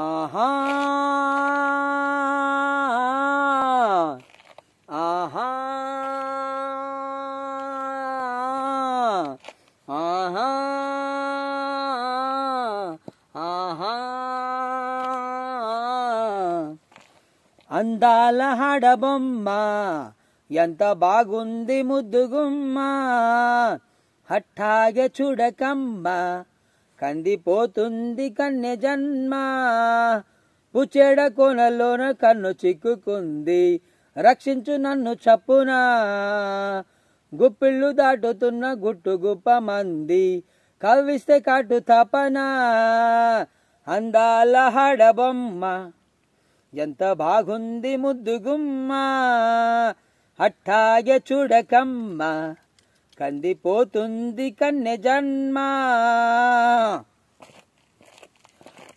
ఆహా ఆహా ఆహా ఆహా అందాల హడబొమ్మ ఎంత బాగుంది ముద్దుగుమ్మ హట్టాగే చూడకమ్మ కందిపోతుంది కన్య జన్మ పుచ్చేడ కోనలోన కన్ను చిక్కుకుంది రక్షించు నన్ను చప్పునా గుప్పిళ్ళు దాటుతున్న గుట్టు గుప్ప మంది కవ్విస్తే కాటు తపనా అందాల హడబొమ్మ ఎంత బాగుంది ముద్దుగుమ్మ అట్టాగే చూడకమ్మ కందిపోతుంది కన్నె జన్మ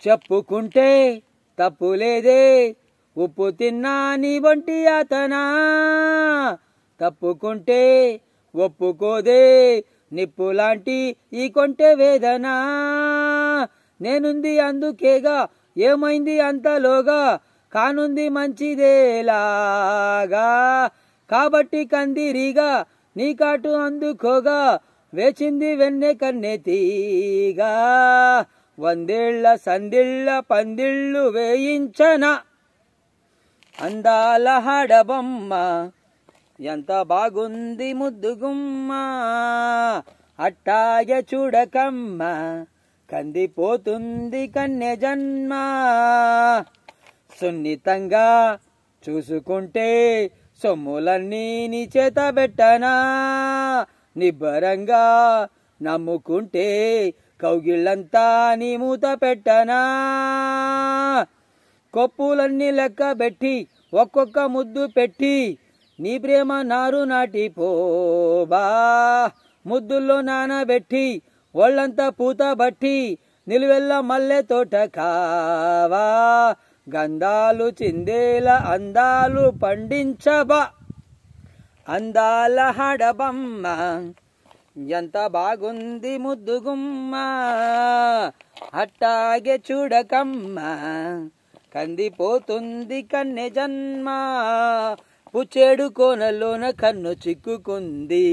చెప్పుకుంటే తప్పులేదే ఉప్పు తిన్నా నీ వంటి అతనా తప్పుకుంటే ఒప్పుకోదే నిప్పు లాంటి ఈ కొంటే వేదనా నేనుంది అందుకేగా ఏమైంది అంతలోగా కానుంది మంచిదేలాగా కాబట్టి కందిరిగా నీకాటు అందుకోగా వేచింది వెన్నె కన్నె తీగా వందిళ్ళ సందిళ్ళ పందిళ్ళు వేయించన అందాల హడబొమ్మ ఎంత బాగుంది ముద్దుగుమ్మ అట్టాయ చూడకమ్మ కందిపోతుంది కన్నె జన్మ సున్నితంగా చూసుకుంటే సొమ్ములన్నీ నీ చేత పెట్టనా నిబ్బరంగా నమ్ముకుంటే కౌగిళ్ళంతా నీ మూత పెట్టనా కొప్పులన్నీ లెక్క పెట్టి ఒక్కొక్క ముద్దు పెట్టి నీ ప్రేమ నారు పోబా ముద్దుల్లో నానబెట్టి ఒళ్ళంతా పూత బట్టి నిలువెల్ల మల్లె తోట కావా గంధాలు చిందేల అందాలు పండించబ అందాల హడబమ్మ ఎంత బాగుంది ముద్దుగుమ్మ అట్టాగే చూడకమ్మ కందిపోతుంది కన్నె జన్మ పుచ్చేడు కోనలోన కన్ను చిక్కుకుంది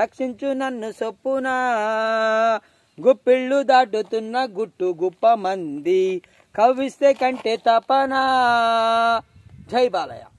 రక్షించు నన్ను సొప్పునా గుప్పిళ్ళు దాటుతున్న గుట్టు గుప్ప మంది కవ్విస్తే కంటే తపనా జై బాలయ